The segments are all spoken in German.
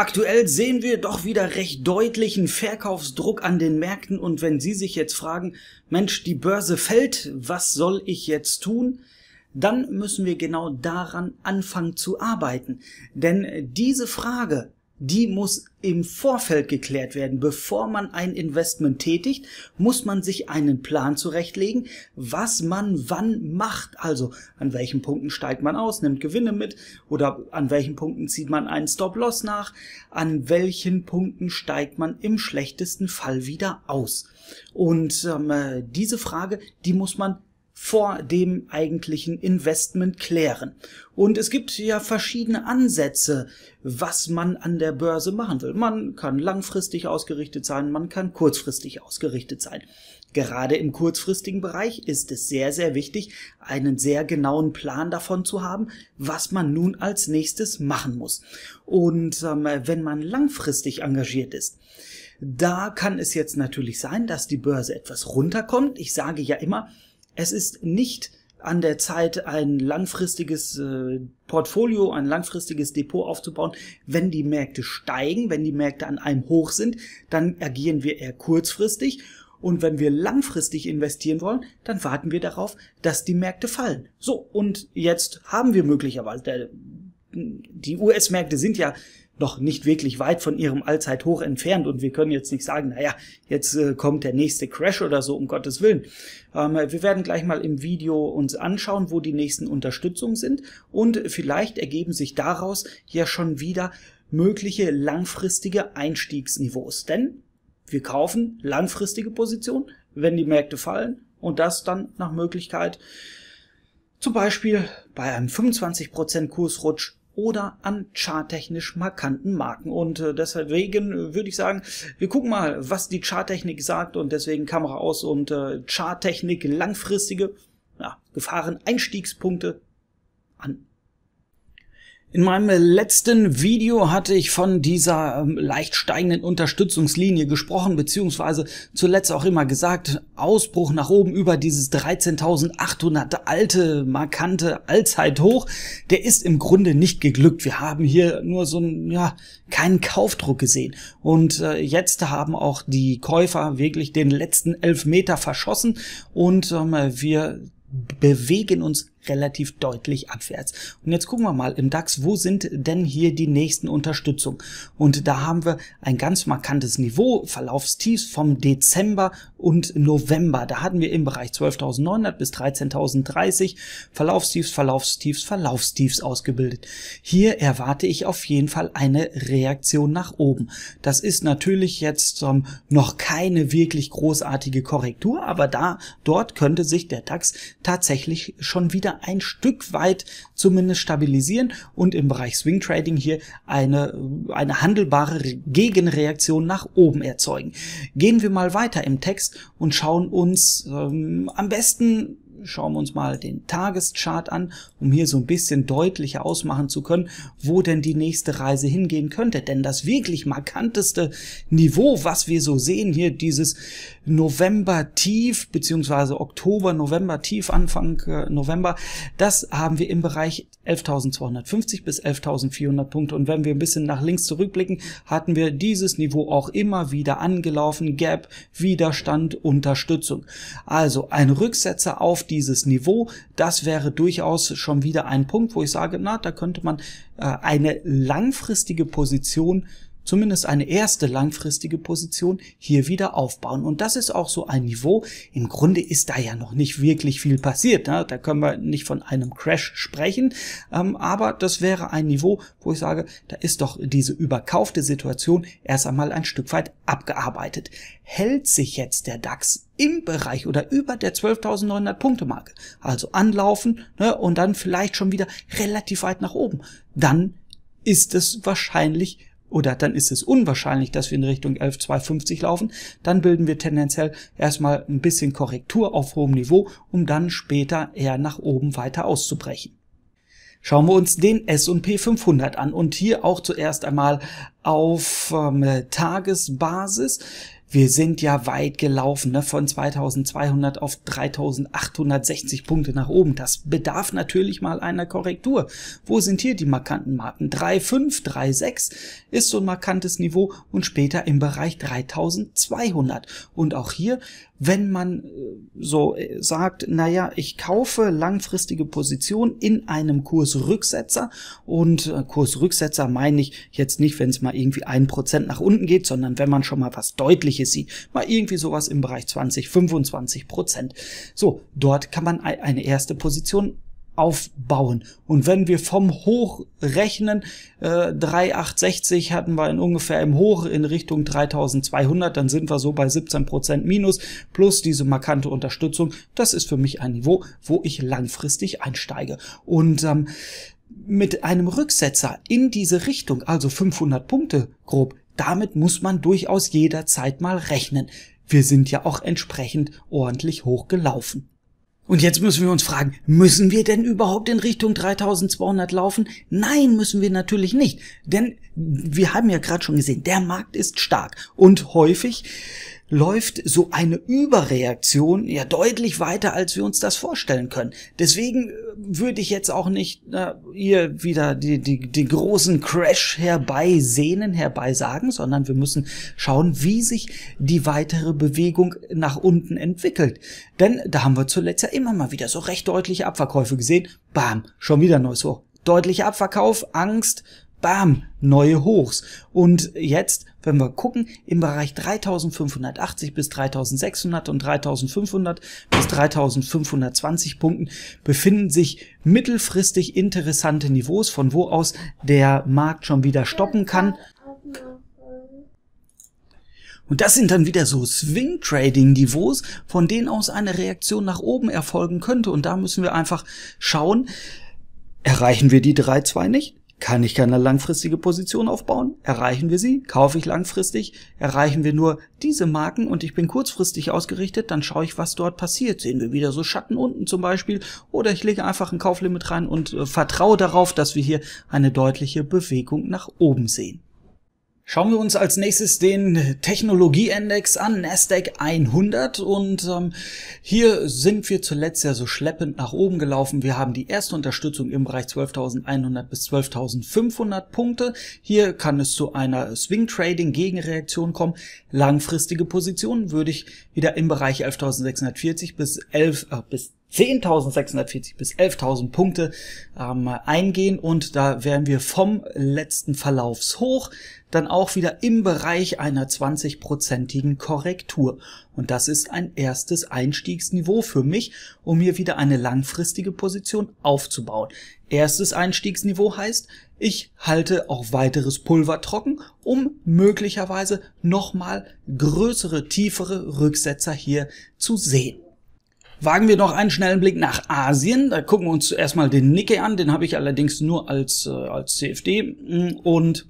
Aktuell sehen wir doch wieder recht deutlichen Verkaufsdruck an den Märkten und wenn Sie sich jetzt fragen, Mensch, die Börse fällt, was soll ich jetzt tun? Dann müssen wir genau daran anfangen zu arbeiten. Denn diese Frage, die muss im Vorfeld geklärt werden. Bevor man ein Investment tätigt, muss man sich einen Plan zurechtlegen, was man wann macht. Also an welchen Punkten steigt man aus, nimmt Gewinne mit oder an welchen Punkten zieht man einen Stop-Loss nach, an welchen Punkten steigt man im schlechtesten Fall wieder aus. Und ähm, äh, diese Frage, die muss man vor dem eigentlichen Investment klären. Und es gibt ja verschiedene Ansätze, was man an der Börse machen will. Man kann langfristig ausgerichtet sein, man kann kurzfristig ausgerichtet sein. Gerade im kurzfristigen Bereich ist es sehr, sehr wichtig, einen sehr genauen Plan davon zu haben, was man nun als nächstes machen muss. Und ähm, wenn man langfristig engagiert ist, da kann es jetzt natürlich sein, dass die Börse etwas runterkommt. Ich sage ja immer, es ist nicht an der Zeit, ein langfristiges äh, Portfolio, ein langfristiges Depot aufzubauen. Wenn die Märkte steigen, wenn die Märkte an einem hoch sind, dann agieren wir eher kurzfristig. Und wenn wir langfristig investieren wollen, dann warten wir darauf, dass die Märkte fallen. So, und jetzt haben wir möglicherweise, der, die US-Märkte sind ja noch nicht wirklich weit von ihrem Allzeithoch entfernt und wir können jetzt nicht sagen, naja, jetzt äh, kommt der nächste Crash oder so, um Gottes Willen. Ähm, wir werden gleich mal im Video uns anschauen, wo die nächsten Unterstützungen sind und vielleicht ergeben sich daraus ja schon wieder mögliche langfristige Einstiegsniveaus. Denn wir kaufen langfristige Positionen, wenn die Märkte fallen und das dann nach Möglichkeit zum Beispiel bei einem 25% Kursrutsch oder an charttechnisch markanten Marken. Und äh, deswegen äh, würde ich sagen, wir gucken mal, was die Charttechnik sagt und deswegen Kamera aus und äh, Charttechnik langfristige ja, Gefahren, Einstiegspunkte an in meinem letzten Video hatte ich von dieser ähm, leicht steigenden Unterstützungslinie gesprochen, beziehungsweise zuletzt auch immer gesagt, Ausbruch nach oben über dieses 13.800 alte, markante Allzeithoch, der ist im Grunde nicht geglückt. Wir haben hier nur so einen, ja, keinen Kaufdruck gesehen. Und äh, jetzt haben auch die Käufer wirklich den letzten Elfmeter verschossen und ähm, wir bewegen uns relativ deutlich abwärts. Und jetzt gucken wir mal im DAX, wo sind denn hier die nächsten Unterstützung? Und da haben wir ein ganz markantes Niveau, Verlaufstiefs vom Dezember und November. Da hatten wir im Bereich 12.900 bis 13.030 Verlaufstiefs, Verlaufstiefs, Verlaufstiefs ausgebildet. Hier erwarte ich auf jeden Fall eine Reaktion nach oben. Das ist natürlich jetzt ähm, noch keine wirklich großartige Korrektur, aber da dort könnte sich der DAX tatsächlich schon wieder wieder ein Stück weit zumindest stabilisieren und im Bereich Swing Trading hier eine, eine handelbare Gegenreaktion nach oben erzeugen. Gehen wir mal weiter im Text und schauen uns ähm, am besten schauen wir uns mal den Tageschart an, um hier so ein bisschen deutlicher ausmachen zu können, wo denn die nächste Reise hingehen könnte. Denn das wirklich markanteste Niveau, was wir so sehen hier, dieses November-Tief, beziehungsweise Oktober-November-Tief, Anfang äh, November, das haben wir im Bereich 11.250 bis 11.400 Punkte. Und wenn wir ein bisschen nach links zurückblicken, hatten wir dieses Niveau auch immer wieder angelaufen. Gap, Widerstand, Unterstützung. Also ein Rücksetzer auf dieses Niveau, das wäre durchaus schon wieder ein Punkt, wo ich sage, na, da könnte man äh, eine langfristige Position zumindest eine erste langfristige Position hier wieder aufbauen. Und das ist auch so ein Niveau. Im Grunde ist da ja noch nicht wirklich viel passiert. Ne? Da können wir nicht von einem Crash sprechen. Ähm, aber das wäre ein Niveau, wo ich sage, da ist doch diese überkaufte Situation erst einmal ein Stück weit abgearbeitet. Hält sich jetzt der DAX im Bereich oder über der 12.900 Punkte Marke, also anlaufen ne? und dann vielleicht schon wieder relativ weit nach oben, dann ist es wahrscheinlich oder dann ist es unwahrscheinlich, dass wir in Richtung 11.250 laufen, dann bilden wir tendenziell erstmal ein bisschen Korrektur auf hohem Niveau, um dann später eher nach oben weiter auszubrechen. Schauen wir uns den S&P 500 an und hier auch zuerst einmal auf ähm, Tagesbasis wir sind ja weit gelaufen, ne? von 2200 auf 3860 Punkte nach oben. Das bedarf natürlich mal einer Korrektur. Wo sind hier die markanten Marken? 3,5, 3,6 ist so ein markantes Niveau und später im Bereich 3200. Und auch hier wenn man äh, so äh, sagt, naja, ich kaufe langfristige Position in einem Kursrücksetzer und äh, Kursrücksetzer meine ich jetzt nicht, wenn es mal irgendwie ein Prozent nach unten geht, sondern wenn man schon mal was Deutliches sieht, mal irgendwie sowas im Bereich 20, 25 Prozent. So, dort kann man eine erste Position aufbauen. Und wenn wir vom Hoch rechnen, äh, 3860 hatten wir in ungefähr im Hoch in Richtung 3200, dann sind wir so bei 17% minus plus diese markante Unterstützung. Das ist für mich ein Niveau, wo ich langfristig einsteige. Und ähm, mit einem Rücksetzer in diese Richtung, also 500 Punkte grob, damit muss man durchaus jederzeit mal rechnen. Wir sind ja auch entsprechend ordentlich hochgelaufen. Und jetzt müssen wir uns fragen, müssen wir denn überhaupt in Richtung 3200 laufen? Nein, müssen wir natürlich nicht. Denn wir haben ja gerade schon gesehen, der Markt ist stark und häufig läuft so eine Überreaktion ja deutlich weiter, als wir uns das vorstellen können. Deswegen äh, würde ich jetzt auch nicht äh, hier wieder die, die, die großen Crash herbeisehnen, herbeisagen, sondern wir müssen schauen, wie sich die weitere Bewegung nach unten entwickelt. Denn da haben wir zuletzt ja immer mal wieder so recht deutliche Abverkäufe gesehen. Bam, schon wieder neues Hoch. Deutlicher Abverkauf, Angst, bam, neue Hochs. Und jetzt wenn wir gucken, im Bereich 3580 bis 3600 und 3500 bis 3520 Punkten befinden sich mittelfristig interessante Niveaus, von wo aus der Markt schon wieder stoppen kann. Und das sind dann wieder so Swing-Trading-Niveaus, von denen aus eine Reaktion nach oben erfolgen könnte. Und da müssen wir einfach schauen, erreichen wir die 3-2 nicht? Kann ich keine langfristige Position aufbauen? Erreichen wir sie? Kaufe ich langfristig? Erreichen wir nur diese Marken und ich bin kurzfristig ausgerichtet? Dann schaue ich, was dort passiert. Sehen wir wieder so Schatten unten zum Beispiel oder ich lege einfach ein Kauflimit rein und äh, vertraue darauf, dass wir hier eine deutliche Bewegung nach oben sehen. Schauen wir uns als nächstes den Technologieindex an, Nasdaq 100 und ähm, hier sind wir zuletzt ja so schleppend nach oben gelaufen. Wir haben die erste Unterstützung im Bereich 12.100 bis 12.500 Punkte. Hier kann es zu einer Swing Trading Gegenreaktion kommen. Langfristige Positionen würde ich wieder im Bereich 11.640 bis 11 äh, bis 10.640 bis 11.000 Punkte ähm, eingehen und da werden wir vom letzten Verlaufshoch dann auch wieder im Bereich einer 20-prozentigen Korrektur. Und das ist ein erstes Einstiegsniveau für mich, um hier wieder eine langfristige Position aufzubauen. Erstes Einstiegsniveau heißt, ich halte auch weiteres Pulver trocken, um möglicherweise nochmal größere, tiefere Rücksetzer hier zu sehen. Wagen wir noch einen schnellen Blick nach Asien. Da gucken wir uns zuerst mal den Nikkei an. Den habe ich allerdings nur als, äh, als CFD. Mm, und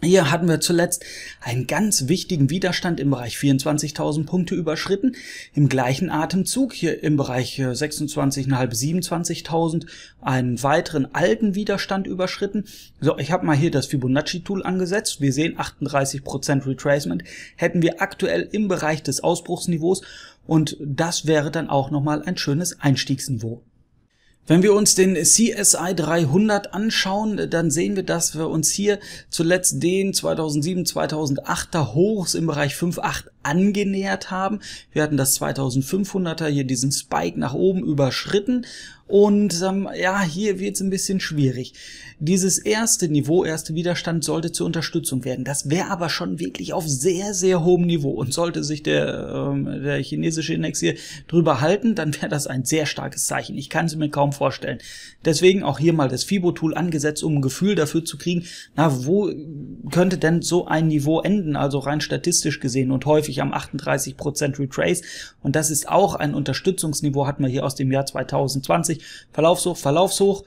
hier hatten wir zuletzt einen ganz wichtigen Widerstand im Bereich 24.000 Punkte überschritten. Im gleichen Atemzug hier im Bereich 26.500, äh, 27.000 einen weiteren alten Widerstand überschritten. So, ich habe mal hier das Fibonacci-Tool angesetzt. Wir sehen 38% Retracement. Hätten wir aktuell im Bereich des Ausbruchsniveaus und das wäre dann auch nochmal ein schönes Einstiegsniveau. Wenn wir uns den CSI 300 anschauen, dann sehen wir, dass wir uns hier zuletzt den 2007, 2008er Hochs im Bereich 5,8 angenähert haben. Wir hatten das 2500er hier diesen Spike nach oben überschritten und ähm, ja, hier wird es ein bisschen schwierig. Dieses erste Niveau, erste Widerstand sollte zur Unterstützung werden. Das wäre aber schon wirklich auf sehr, sehr hohem Niveau. Und sollte sich der, ähm, der chinesische Index hier drüber halten, dann wäre das ein sehr starkes Zeichen. Ich kann es mir kaum vorstellen. Deswegen auch hier mal das Fibo-Tool angesetzt, um ein Gefühl dafür zu kriegen, na, wo könnte denn so ein Niveau enden? Also rein statistisch gesehen und häufig wirklich am 38% Retrace. Und das ist auch ein Unterstützungsniveau, hat man hier aus dem Jahr 2020. Verlaufshoch, Verlaufshoch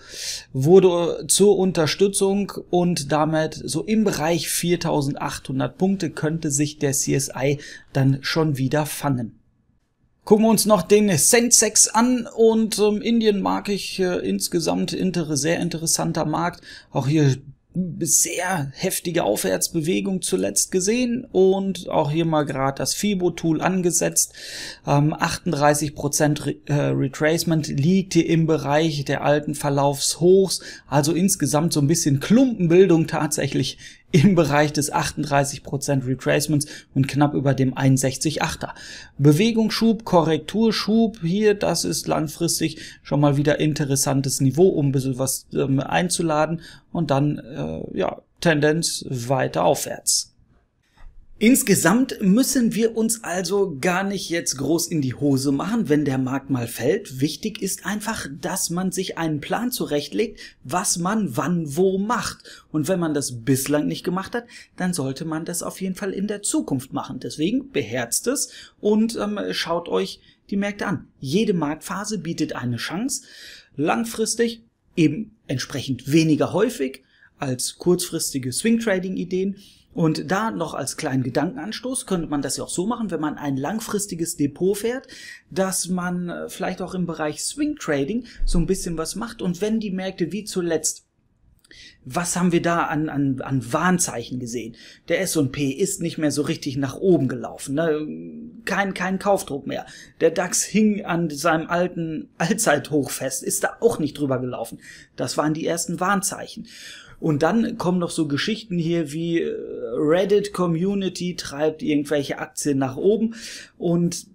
wurde äh, zur Unterstützung und damit so im Bereich 4800 Punkte könnte sich der CSI dann schon wieder fangen. Gucken wir uns noch den Sensex an und ähm, Indien mag ich äh, insgesamt inter sehr interessanter Markt. Auch hier sehr heftige Aufwärtsbewegung zuletzt gesehen und auch hier mal gerade das Fibo-Tool angesetzt. Ähm, 38% Re äh, Retracement liegt hier im Bereich der alten Verlaufshochs, also insgesamt so ein bisschen Klumpenbildung tatsächlich im Bereich des 38% Retracements und knapp über dem 61,8er. Bewegungsschub, Korrekturschub hier, das ist langfristig schon mal wieder interessantes Niveau, um ein bisschen was ähm, einzuladen und dann, äh, ja, Tendenz weiter aufwärts. Insgesamt müssen wir uns also gar nicht jetzt groß in die Hose machen, wenn der Markt mal fällt. Wichtig ist einfach, dass man sich einen Plan zurechtlegt, was man wann wo macht. Und wenn man das bislang nicht gemacht hat, dann sollte man das auf jeden Fall in der Zukunft machen. Deswegen beherzt es und ähm, schaut euch die Märkte an. Jede Marktphase bietet eine Chance. Langfristig eben entsprechend weniger häufig als kurzfristige Swing-Trading-Ideen und da noch als kleinen Gedankenanstoß könnte man das ja auch so machen, wenn man ein langfristiges Depot fährt, dass man äh, vielleicht auch im Bereich Swing Trading so ein bisschen was macht. Und wenn die Märkte wie zuletzt was haben wir da an, an, an Warnzeichen gesehen? Der S&P ist nicht mehr so richtig nach oben gelaufen, ne? kein, kein Kaufdruck mehr. Der DAX hing an seinem alten Allzeithoch fest, ist da auch nicht drüber gelaufen. Das waren die ersten Warnzeichen. Und dann kommen noch so Geschichten hier wie äh, Reddit Community treibt irgendwelche Aktien nach oben und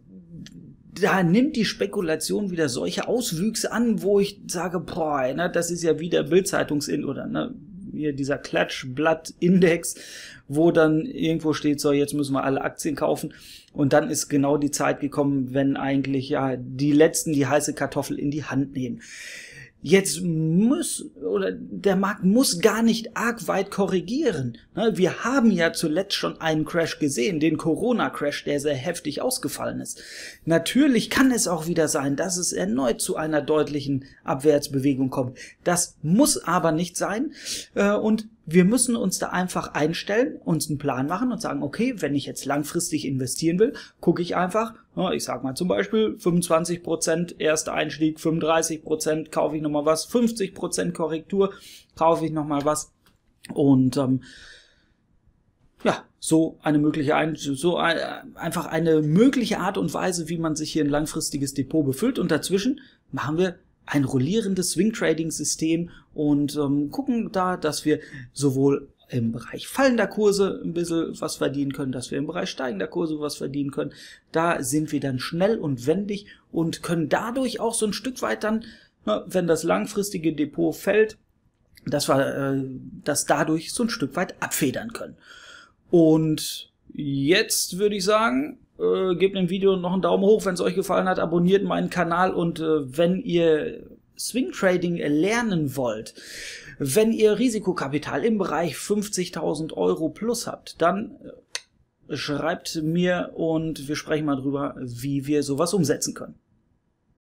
da nimmt die Spekulation wieder solche Auswüchse an, wo ich sage, boah, ne, das ist ja wieder Bildzeitungsin oder ne, hier dieser Klatschblatt-Index, wo dann irgendwo steht, so jetzt müssen wir alle Aktien kaufen. Und dann ist genau die Zeit gekommen, wenn eigentlich ja die letzten die heiße Kartoffel in die Hand nehmen. Jetzt muss oder der Markt muss gar nicht arg weit korrigieren. Ne, wir haben ja zuletzt schon einen Crash gesehen, den Corona-Crash, der sehr heftig ausgefallen ist. Natürlich kann es auch wieder sein, dass es erneut zu einer deutlichen Abwärtsbewegung kommt. Das muss aber nicht sein. Äh, und wir müssen uns da einfach einstellen, uns einen Plan machen und sagen, okay, wenn ich jetzt langfristig investieren will, gucke ich einfach, ich sag mal zum Beispiel 25% Prozent erster Einstieg, 35% kaufe ich nochmal was, 50% Korrektur kaufe ich nochmal was und ähm, ja, so eine mögliche so einfach eine mögliche Art und Weise, wie man sich hier ein langfristiges Depot befüllt und dazwischen machen wir ein rollierendes Swing-Trading-System und ähm, gucken da, dass wir sowohl im Bereich fallender Kurse ein bisschen was verdienen können, dass wir im Bereich steigender Kurse was verdienen können. Da sind wir dann schnell und wendig und können dadurch auch so ein Stück weit dann, na, ne, wenn das langfristige Depot fällt, dass wir äh, das dadurch so ein Stück weit abfedern können. Und jetzt würde ich sagen, äh, gebt dem Video noch einen Daumen hoch, wenn es euch gefallen hat, abonniert meinen Kanal und äh, wenn ihr Swing Trading lernen wollt, wenn ihr Risikokapital im Bereich 50.000 Euro plus habt, dann äh, schreibt mir und wir sprechen mal drüber, wie wir sowas umsetzen können.